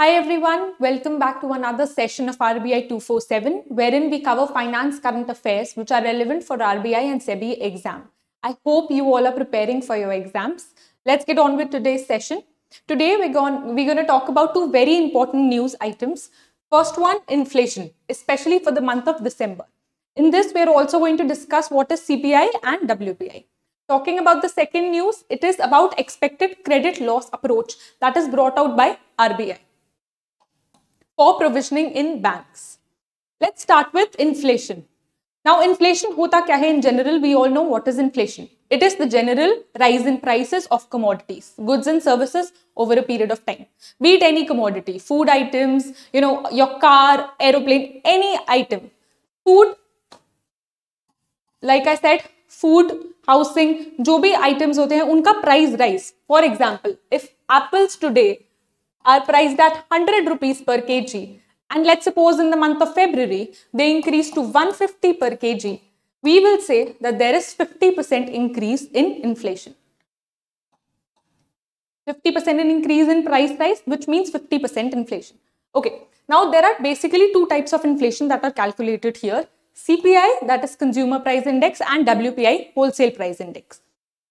Hi everyone, welcome back to another session of RBI 247 wherein we cover finance current affairs which are relevant for RBI and SEBI exam. I hope you all are preparing for your exams. Let's get on with today's session. Today we're going, we're going to talk about two very important news items. First one, inflation, especially for the month of December. In this, we're also going to discuss what is CPI and WPI. Talking about the second news, it is about expected credit loss approach that is brought out by RBI for provisioning in banks. Let's start with inflation. Now, inflation hota kya hai in general? We all know what is inflation. It is the general rise in prices of commodities, goods and services over a period of time. Be it any commodity, food items, you know, your car, aeroplane, any item. Food, like I said, food, housing, जो items hote हैं, unka price rise. For example, if apples today are priced at 100 rupees per kg. And let's suppose in the month of February, they increase to 150 per kg. We will say that there is 50% increase in inflation. 50% increase in price rise, which means 50% inflation. Okay, now there are basically two types of inflation that are calculated here. CPI, that is Consumer Price Index, and WPI, Wholesale Price Index.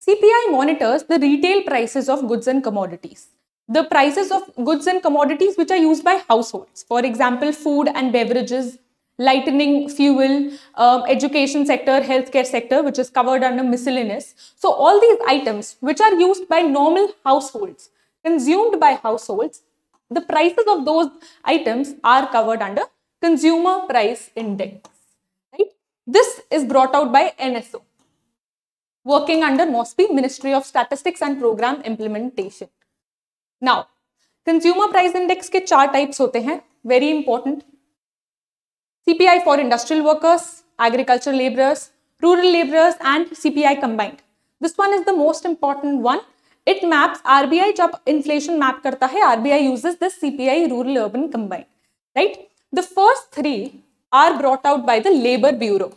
CPI monitors the retail prices of goods and commodities the prices of goods and commodities which are used by households. For example, food and beverages, lightening, fuel, um, education sector, healthcare sector, which is covered under miscellaneous. So all these items which are used by normal households, consumed by households, the prices of those items are covered under consumer price index. Right? This is brought out by NSO, working under MOSPI, Ministry of Statistics and Program Implementation. Now consumer price index के चार types होते हैं very important CPI for industrial workers agriculture labourers rural labourers and CPI combined this one is the most important one it maps RBI जब inflation map करता है RBI uses this CPI rural urban combined right the first three are brought out by the labour bureau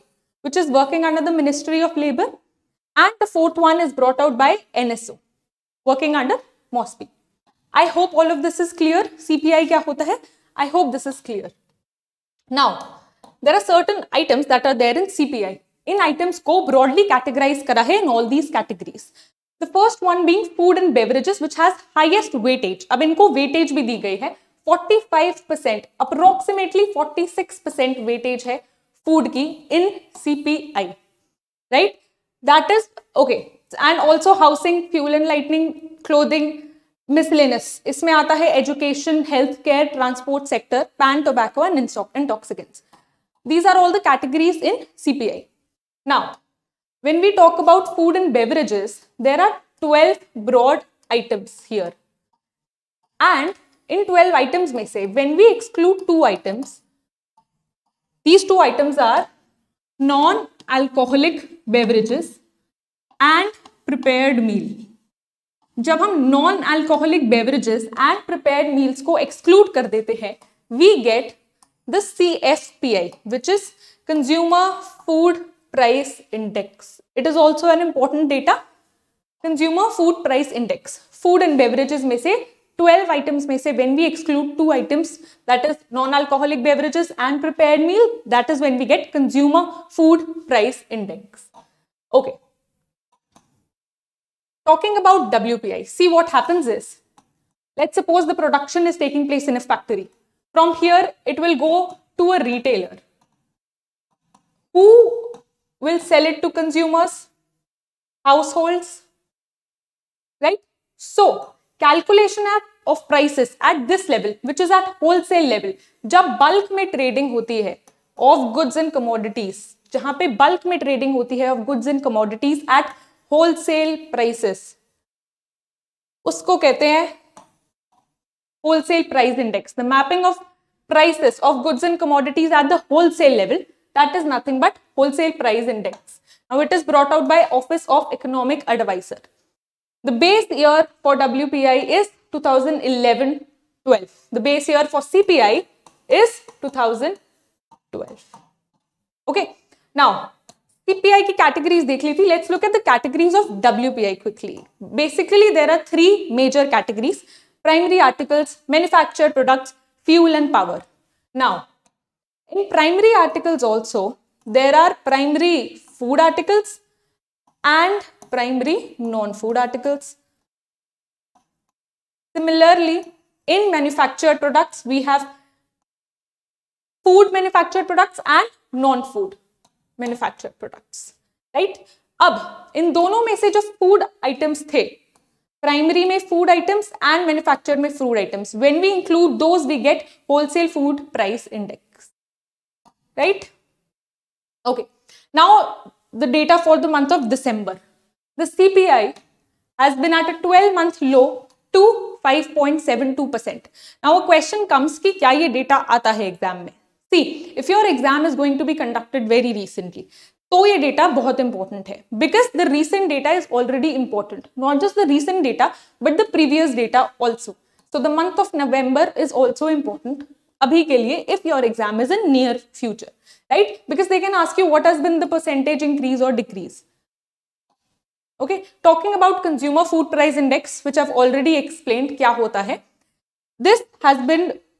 which is working under the ministry of labour and the fourth one is brought out by NSO working under MoSPI I hope all of this is clear CPI क्या होता है I hope this is clear now there are certain items that are there in CPI इन items को broadly categorise करा है in all these categories the first one being food and beverages which has highest weightage अब इनको weightage भी दी गई है 45 परसेंट अप्रोक्सीमेटली 46 परसेंट वेटेज है फूड की in CPI right that is okay and also housing fuel and lightning clothing miscellaneous इसमें education, healthcare, transport sector, care tobacco, and pan tobacco and intoxicants these are all the categories in CPI. Now, when we talk about food and beverages, there are 12 broad items here. And in 12 items may say, when we exclude two items, these two items are non-alcoholic beverages and prepared meal. जब हम non alcoholic beverages and prepared meals को exclude कर देते हैं we get the C S P I which is consumer food price index it is also an important data consumer food price index food and beverages में से 12 items में से when we exclude two items that is non alcoholic beverages and prepared meal that is when we get consumer food price index okay Talking about WPI, see what happens is, let's suppose the production is taking place in a factory. From here, it will go to a retailer. Who will sell it to consumers? Households, right? So, calculation of prices at this level, which is at wholesale level, जब bulk में trading होती है of goods and commodities, जहाँ पे bulk में trading होती है of goods and commodities at wholesale prices उसको कहते हैं wholesale price index the mapping of prices of goods and commodities at the wholesale level that is nothing but wholesale price index now it is brought out by office of economic advisor the base year for wpi is 2011-12 the base year for cpi is 2012 okay now CPI की categories देख ली थी let's look at the categories of WPI quickly basically there are three major categories primary articles manufactured products fuel and power now in primary articles also there are primary food articles and primary non-food articles similarly in manufactured products we have food manufactured products and non-food manufacture products right अब इन दोनों में से जो food items थे primary में food items and manufacture में food items when we include those we get wholesale food price index right okay now the data for the month of december the cpi has been at a 12 month low to 5.72 percent now a question comes ki kya ye data aata hai exam see if your exam is going to be conducted very recently तो ये data बहुत important है because the recent data is already important not just the recent data but the previous data also so the month of November is also important अभी के लिए if your exam is in near future right because they can ask you what has been the percentage increase और decrease okay talking about consumer food price index which have already explain क्या होता है this has been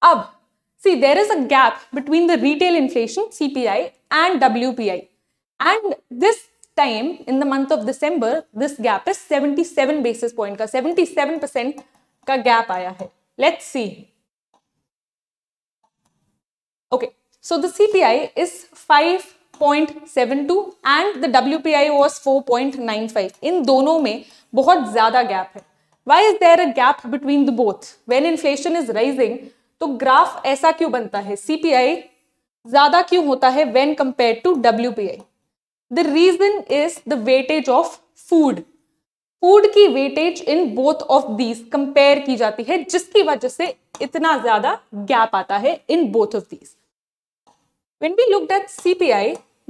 Ab, see there is a gap between the retail inflation CPI and WPI. And this time in the month of December, this gap is 77 basis point का 77% का gap आया है. Let's see. Okay, so the CPI is 5.72 and the WPI was 4.95. In दोनों में बहुत ज़्यादा gap है. Why is there a gap between the both? When inflation is rising, तो ग्राफ ऐसा क्यों बनता है सीपीआई ज्यादा क्यों होता है when compare to I the reason is the weightage of food food की weightage in both of these compare की जाती है जिसकी वजह से इतना ज्यादा गैप आता है in both of these when we look at cpi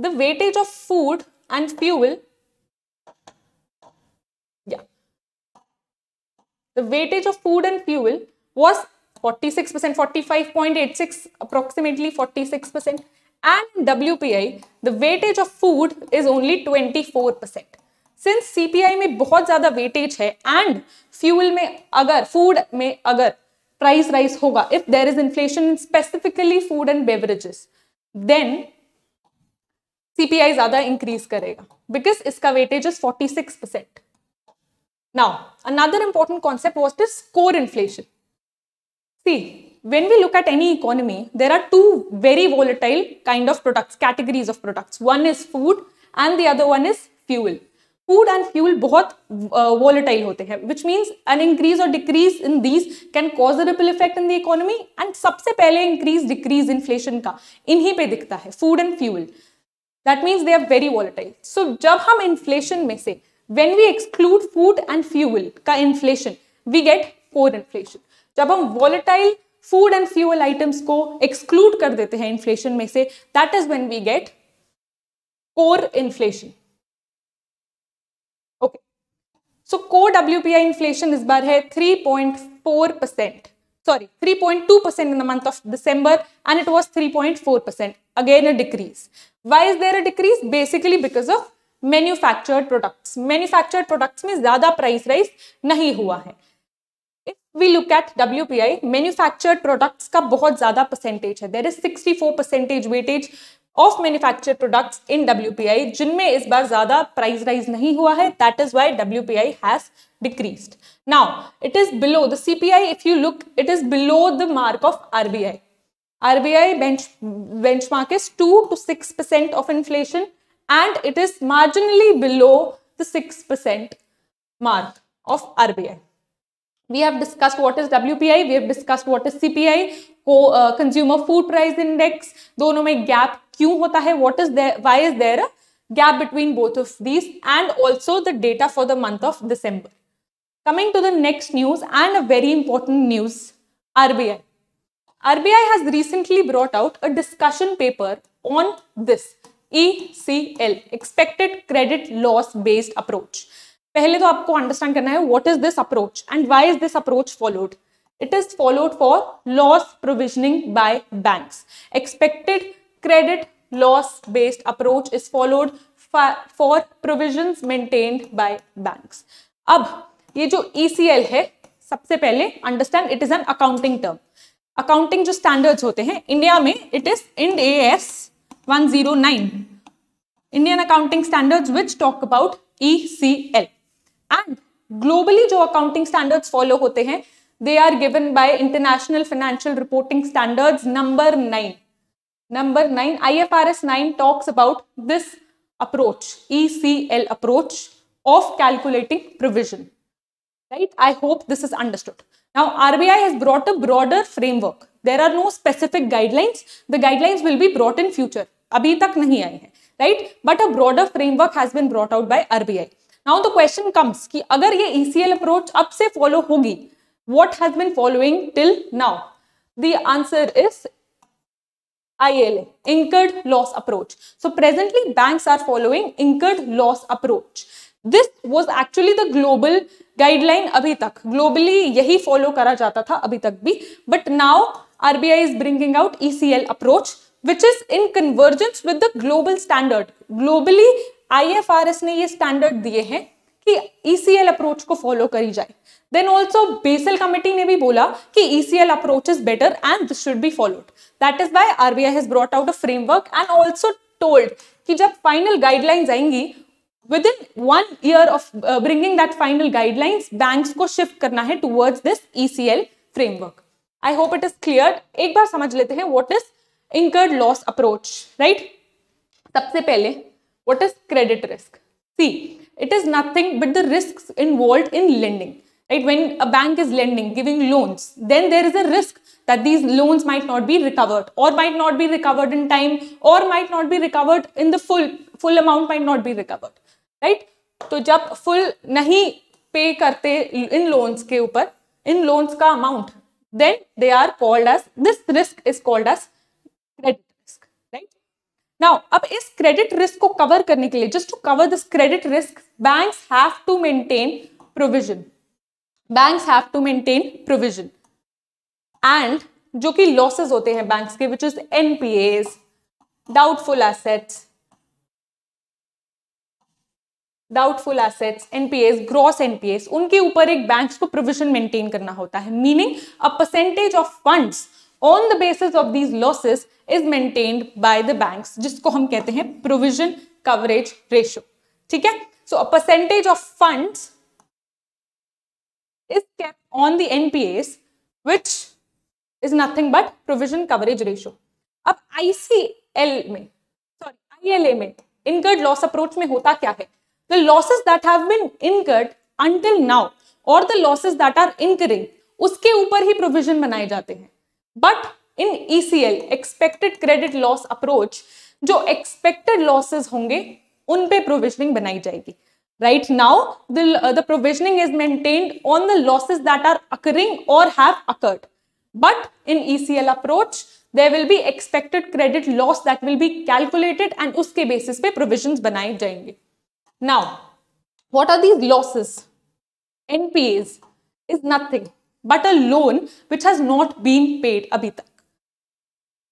the weightage of food and and yeah the weightage of food and fuel 46 percent 45.86 approximately 46 percent and WPI the weightage of food is only 24 percent since CPI में बहुत ज़्यादा weightage है and fuel में अगर food में अगर price rise होगा if there is inflation specifically food and beverages then CPI ज्यादा इंक्रीज करेगा बिकॉज इसका weightage is 46 percent now another important concept was this core inflation See, when we look at any economy, there are two very volatile kind of products, categories of products. One is food and the other one is fuel. Food and fuel बहुत volatile होते हैं which means an increase और decrease in these can cause a ripple effect in the economy and सबसे पहले increase decrease inflation का इन्हीं पे दिखता है food and fuel that means they are very volatile so जब हम इन्फ्लेशन में से when we exclude food and fuel का inflation we get core inflation जब हम volatile food and fuel items को एक्सक्लूड कर देते हैं इन्फ्लेशन में से that is when we get core inflation okay so core I inflation इस बार है 3.4 percent sorry 3.2% in the month of december and it was 3.4% again a decrease why is there a decrease basically because of manufactured products manufactured products में ज्यादा price rise नहीं हुआ है we look at W P I manufactured products का बहुत ज्यादा percentage है there is sixty four percentage weightage of manufacture products in W P I जिनमें इस बार ज्यादा प्राइस राइज नहीं हुआ है that is why W P I has decrease now it is below the C P I if you look it is below the mark of R B I R B I bench benchmark is two to six percent of inflation and it is marginally below the six percent mark of R B I We have discussed what is WPI, we have discussed what is CPI, co, uh, Consumer Food Price Index, दोनों में gap क्यों होता है, what is there, why is there a gap between both of these and also the data for the month of December. Coming to the next news and a very important news, RBI. RBI has recently brought out a discussion paper on this ECL, Expected Credit Loss Based Approach. पहले तो आपको understand करना है what is this approach and why is this approach followed it is followed for loss provisioning by banks expected credit loss based approach is followed for provision maintained by banks अब ये जो ECL है सबसे पहले understand it is an accounting term accounting जो standards होते हैं India में it is Ind A S one zero nine Indian accounting standards which talk about E C L and globally जो अकाउंटिंग स्टैंडर्ड फॉलो होते हैं they are given by international financial reporting standards number nine number nine I F R S nine talks about this approach E C L approach of calculating provision right I hope this is understood now R B I has brought a broader framework there are no specific guidelines the guidelines will be brought in future अभी तक नहीं आई है right but a broader framework has been brought out by R B I now the question comes कि अगर ये ECL approach अब से फॉलो होगी what has been following till now the answer is ILA, incurred loss approach. So presently banks are following incurred loss approach. This was actually the global guideline abhi tak globally यही follow kara jata tha abhi tak bhi but now RBI is bringing out ECL approach which is in convergence with the global standard. Globally IFRS ने ये standard दिए हैं कि ECL e approach को follow करी जाए then also basal committee ने भी बोला कि ECL approach is better and this should be followed that is by RBI has brought out a framework and also told कि जब फाइनल गाइडलाइंस आएंगी within one year of bringing that final guidelines banks को shift करना है towards this ECL framework I hope it is clear एक बार समझ लेते हैं what is incurred loss approach right सबसे पहले What is credit risk? See, it is nothing but the risks involved in lending. Right? When a bank is lending, giving loans, then there is a risk that these loans might not be recovered or might not be recovered in time or might not be recovered in the full, full amount might not be recovered. Right? So, when full नहीं pay in in loans के in in loans amount, then they are called as this risk is called as credit. Credit now अब इस credit risk को cover करने के लिए just to cover this credit risk banks have to maintain provision banks have to maintain provision and जो कि losses होते हैं बैंक्स के which is NPA doubtful assets doubtful assets NPAs gross NPAs उनके ऊपर एक बैंक्स को प्रोविजन मेंटेन करना होता है meaning a percentage of funds on the basis of these losses is made by the bank जिसको हम कहते हैं प्रोविजन कवरेज रेशियो ठीक है so a percentage of fund on the NPAs which is nothing but provision coverage ratio अब ICL में sorry ILA में incurred loss approach में होता क्या है the losses that have losses that are incurring उसके ऊपर ही प्रोविजन बनाए जाते हैं but in E C L expected credit loss approach जो एक्सपेक्टेड लॉसेज होंगे उन पे प्रोविजनिंग बनाई जाएगी right now the provisioning is maintained on the losses that are occurring और have occurred but in E C L approach there will be expected credit loss that will be calculated and उसके basis पे provision बनाए जाएंगे now what are these losses NPAs is nothing but a loan which has not been paid abitak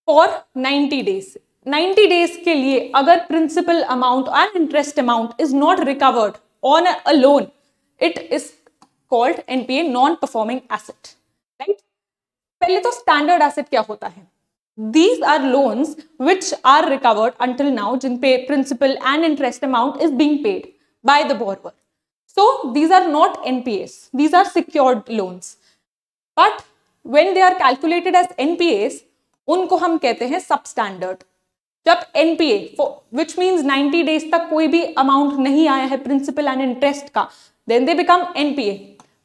तक 90 days. 90 days ke liye agar principal amount and interest amount is not recovered on a loan it is called NPA non performing asset right पहले तो standard asset क्या होता these are loans which are recovered until now jin pe principal and interest amount is being paid by the borrower so these are not npas these are secured loans but when they are calculated as NPAs उनको हम कहते हैं substandard जब NPA which means ninety days तक कोई भी amount नहीं आया है प्रिंसिपल एंड इंटरेस्ट का then they become NPA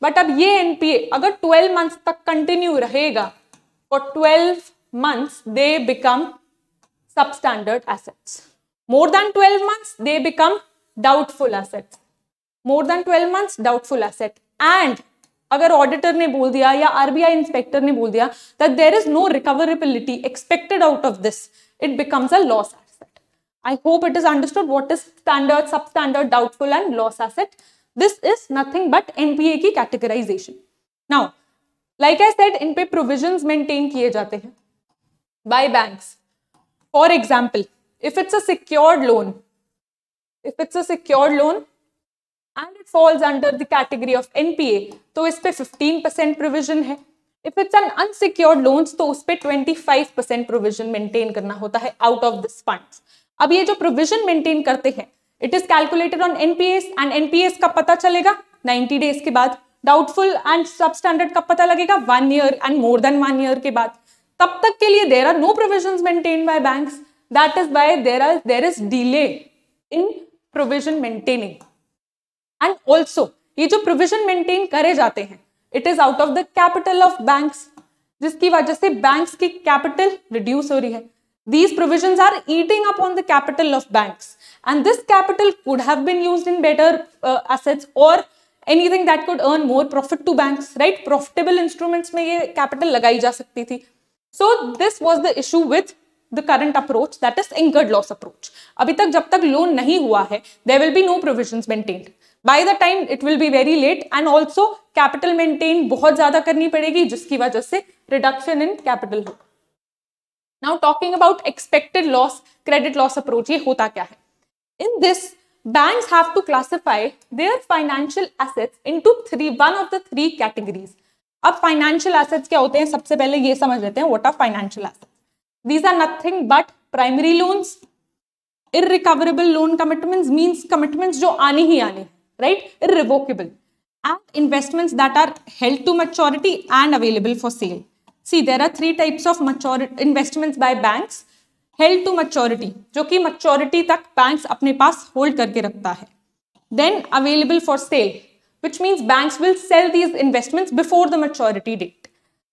but अब ये एनपीए अगर ट्वेल्व मंथ्स तक कंटिन्यू रहेगा for twelve months they become substandard assets more than twelve months they become doubtful assets more than twelve months doubtful asset and अगर auditor ने बोल दिया या आरबीआई इंस्पेक्टर ने बोल दिया that there is no recoverability expected out of this it becomes a loss asset I hope it is understood what is standard substandard doubtful and loss asset this is nothing but NPA की categorisation now like I said इन पे provision maintain किए जाते हैं by bank for example if it's a secured loan if it's a secured loan and it falls under the category of NPA तो इस पे 15 percent provision है if it's an unsecured loans तो उस पे 25 परसेंट प्रोविजन मेंटेन करना होता है आउट ऑफ दिस फंड्स अब ये जो प्रोविजन मेंटेन करते हैं it is calculated on NPAs and NPAs का पता चलेगा 90 डेज के बाद डाउटफुल एंड सब स्टैंडर्ड का पता लगेगा one year and more than one year के बाद तब तक के लिए there are no provision maintain by bank that is by there are there is delay in provision maintaining and also ये जो प्रोविजन मेंटेन करे जाते हैं it is out of the capital of bank जिसकी वजह से बैंक की capital reduce हो रही है these provisions are eating up on the capital of banks and this capital could have been used in better uh, assets or anything that could earn more profit to banks right profitable instruments mein ye capital lagayi ja sakti thi so this was the issue with the current approach that is incurred loss approach अभी तक जब तक loan नहीं हुआ है there will be no provision maintained by the time it will be very late and also capital maintain बहुत ज्यादा करनी पड़ेगी जिसकी वजह से रिडक्शन इन कैपिटल हो now talking about expected loss credit loss approach ये होता क्या है in this have to to their financial assets in to three one of the three categories अब फाइनेंशियल एसेट्स क्या होते हैं सबसे पहले ये समझ लेते हैं what are financial asset These are nothing but primary loans. Irrecoverable loan commitments means commitments जो आने ही right? Irrevocable. And investments that are held to maturity and available for sale. See, there are three types of maturity investments by banks. Held to maturity, जो maturity तक banks अपने पास hold करके रखता है. Then available for sale, which means banks will sell these investments before the maturity date.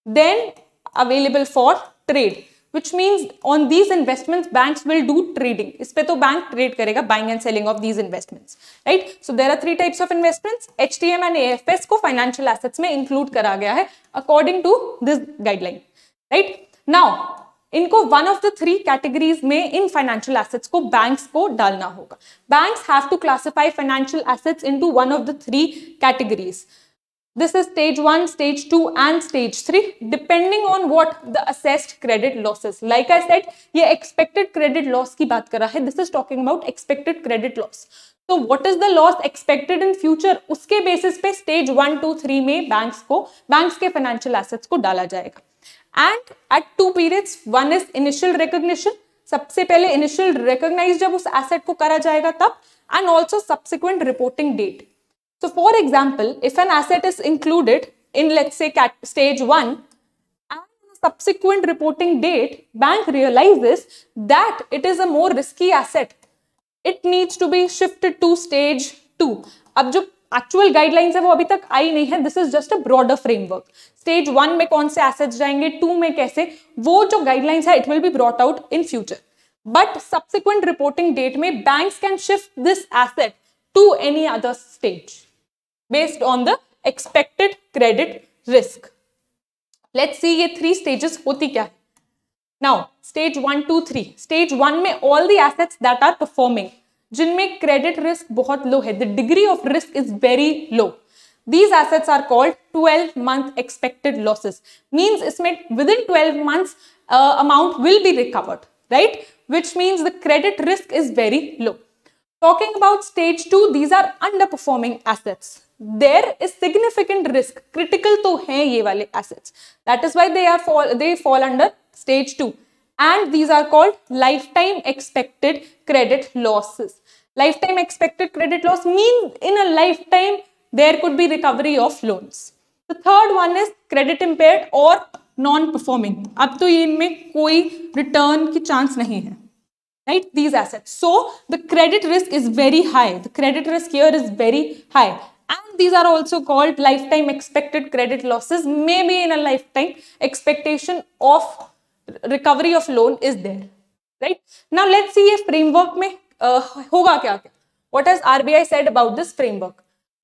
Then available for trade. which means on these investments banks will do trading is pe to bank trade karega buying and selling of these investments right so there are three types of investments htm and afs ko financial को financial include kara include करा गया है according to this guideline right now इनको one of the three categories में इन financial assets को banks को डालना होगा banks have to classify financial assets into one of the three categories This is stage 1, stage 2 and stage 3 depending on what the assessed credit losses. Like I said, ये expected credit loss की बात कर रहा है. This is talking about expected credit loss. तो what is the loss expected in future उसके basis पे stage one two three में बैंक्स को बैंक्स के फाइनेंशियल एसेट्स को डाला जाएगा and at two periods one is initial recognition सबसे पहले इनिशियल रिकॉग्नाइज जब उस एसेट को करा जाएगा तब and also subsequent reporting date So for example, if an asset is included in let's say stage 1 and on a subsequent reporting date, bank realizes that it is a more risky asset. It needs to be shifted to stage 2. ab jo actual guidelines है वो अभी तक आई नहीं है this is just a broader framework stage one में कौन से एसेट्स जाएंगे टू में कैसे वो जो गाइडलाइंस है it will be brought out in future but subsequent reporting date में banks can shift this asset to any other stage based on the expected credit risk. Let's see ये three stages होती क्या है. Now, stage one, two, three. Stage one में all the assets that are performing, जिनमें credit risk बहुत low है. The degree of risk is very low. These assets are called 12 month expected losses. Means इसमें within 12 months uh, amount will be recovered, right? Which means the credit risk is very low. Talking about stage two, these are underperforming assets. There is significant risk critical तो हैं ये वाले assets that is why they are they fall under stage two and these are called lifetime expected credit losses lifetime expected credit loss mean in a lifetime there could be recovery of loans the third one is credit impair और non performing अब तो इनमें कोई return की chance नहीं है right these assets so the credit risk is very high the credit risk here is very high and these are also called lifetime expected credit losses maybe in a lifetime expectation of recovery of loan is there right now let's see a framework mein uh, hoga kya kya what has rbi said about this framework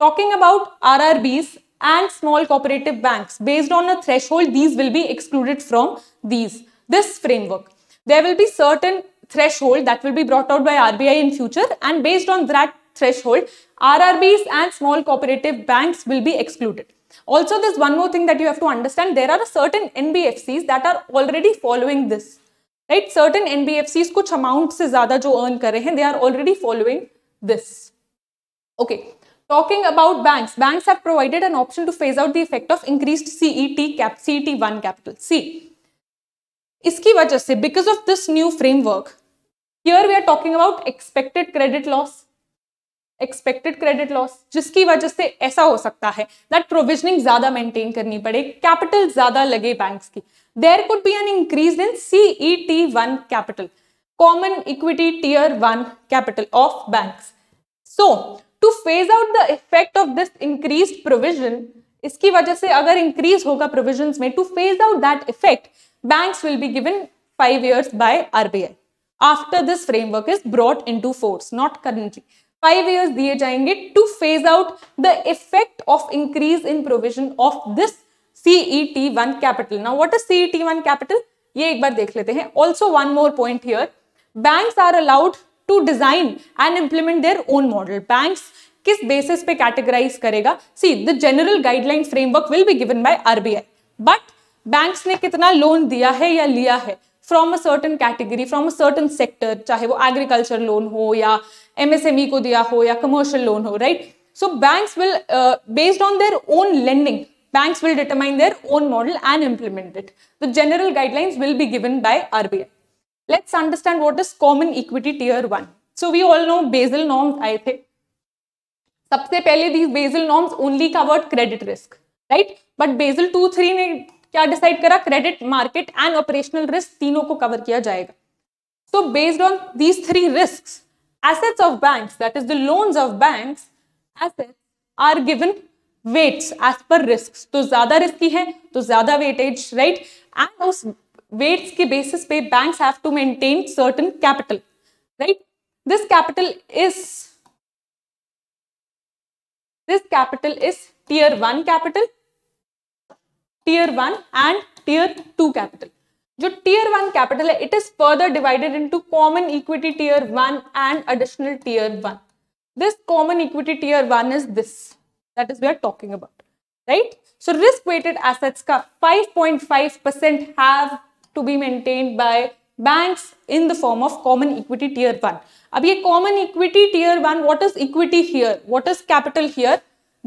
talking about rrbs and small cooperative banks based on a threshold these will be excluded from these this framework there will be certain threshold that will be brought out by rbi in future and based on that threshold RRBs and small cooperative banks will be excluded. Also, there's one more thing that you have to understand. There are certain NBFCs that are already following this. Right? Certain NBFCs कुछ amount is ज़्यादा जो earn कर they are already following this. Okay. Talking about banks, banks have provided an option to phase out the effect of increased CET cap, CET1 capital, C. iski वजह से, because of this new framework, here we are talking about expected credit loss, expected credit loss जिसकी वजह से ऐसा हो सकता है that provisioning ज्यादा मेंटेन करनी पड़े कैपिटल ज्यादा लगे बैंक्स की there could be an increase in C E T one capital common equity tier one capital of banks so to phase out the effect of this increase provision इसकी वजह से अगर इंक्रीज होगा प्रोविजन में to phase out that effect banks will be given five years by RBI after this framework is brought into force, not currently. Five years दिए जाएंगे to phase out the effect of increase in provision of this C E T one capital ना what is T one capital ये एक बार देख लेते हैं also one more point here banks are allowed to design and implement their own model banks किस basis पे categorise करेगा see the general guideline framework will be given by RBI but banks ने कितना लोन दिया है या लिया है From a certain category, from a certain sector, चाहे वो एग्रीकल्चर लोन हो या एमएसएमई को दिया हो या कमर्शियल लोन हो right so banks will based on their own lending banks will determine their own model and implement it. The general guidelines will be given by RBI. Let's understand what is common equity tier 1. So we all know Basel norms आए थे. सबसे पहले these Basel norms only covered credit risk, right? But Basel 2, 3 ने क्या decide करा credit market and operational risk तीनों को cover किया जाएगा so based on these three risk assets of bank that is the loans of bank assets are given weights as per risk तो ज्यादा risky है तो ज्यादा वेटेज राइट एंड उस वेट्स के बेसिस पे बैंक है to maintain certain capital right this capital is this tier 1 and tier 2 capital जो tier 1 capital है it is further divided into common equity tier 1 and additional tier 1 this common equity tier 1 is this that is we are talking about right so risk weighted assets ka 5.5% have to be maintained by banks in the form of common equity tier 1 अब ये common equity tier 1 what is equity here what is capital here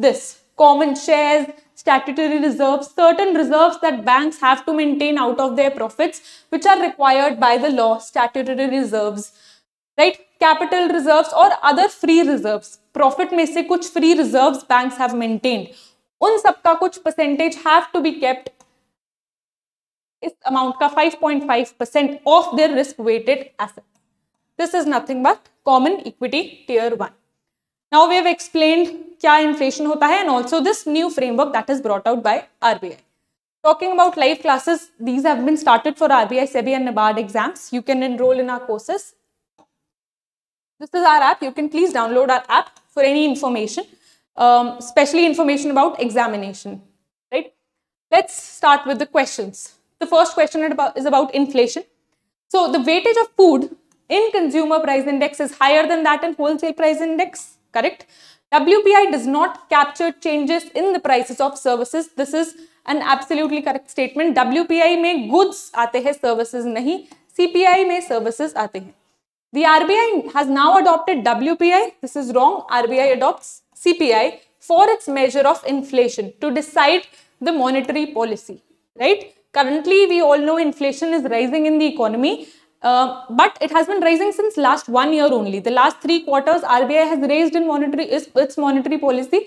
this common shares statutory reserves, certain reserves that banks have to maintain out of their profits, which are required by the law, statutory reserves, right? Capital reserves or other free reserves. Profit में से कुछ free reserves banks have maintained. उन सबका percentage have to be kept इस amount ka 5.5% of their risk weighted assets. This is nothing but common equity tier 1. Now we have explained क्या inflation होता है and also this new framework that is brought out talking about live classes these have been started for RBI SEBI and NABARD exams you can enroll in our courses this is our app you can please download our app for any information um, especially information about examination right let's start with the questions the first question is about inflation so the weightage of food in consumer price index is higher than that in wholesale price index correct WPI does not capture changes in the prices of services. This is an absolutely correct statement. WPI में goods आते हैं services नहीं CPI में services आते हैं The RBI has now adopted WPI. This is wrong. RBI adopts CPI for its measure of inflation to decide the monetary policy, right? Currently, we all know inflation is rising in the economy uh, but it has been rising since last one year only. The last three quarters, RBI has raised in monetary its monetary policy,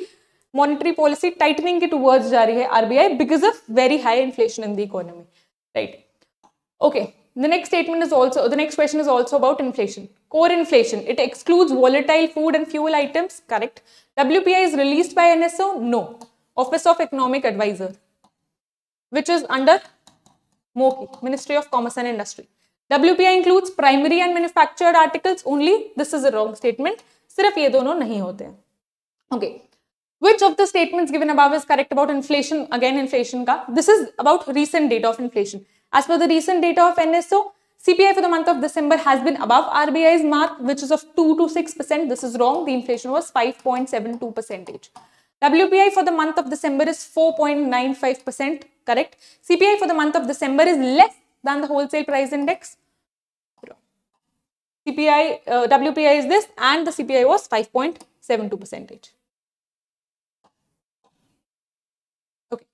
monetary policy tightening it towards जा RBI because of very high inflation in the economy. Right. Okay. The next statement is also the next question is also about inflation. Core inflation. It excludes volatile food and fuel items. Correct. WPI is released by NSO. No. Office of Economic Advisor, which is under MOKI, Ministry of Commerce and Industry. WPI includes primary and manufactured articles only. This is a wrong statement. Sirf ये dono nahi hote. Okay. which of the statements given above is correct about inflation again inflation ka this is about recent data of inflation as per the recent data of nso cpi for the month of december has been above rbi's mark which is of 2 to 6% this is wrong the inflation was 5.72 percentage wpi for the month of december is 4.95% correct cpi for the month of december is less than the wholesale price index CPI, uh, WPI is this and the CPI was 5.72 percentage. Okay.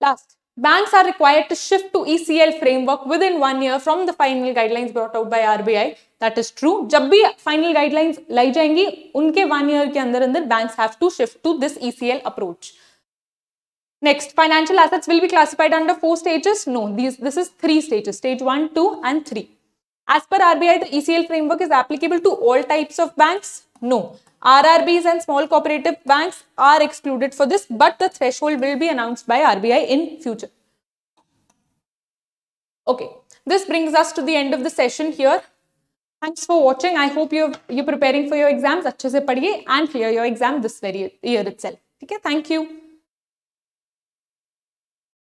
Last, banks are required to shift to ECL framework within one year from the final guidelines brought out by RBI. That is true. जब भी final guidelines लाई जाएंगी उनके one year के अंदर अंदर banks have to shift to this ECL approach. Next, financial assets will be classified under four stages. No, these this is three stages, stage one, two, and three. As per RBI, the ECL framework is applicable to all types of banks? No. RRBs and small cooperative banks are excluded for this, but the threshold will be announced by RBI in future. Okay, this brings us to the end of the session here. Thanks for watching. I hope you're, you're preparing for your exams. Achche se and clear your exam this very year itself. Okay, thank you.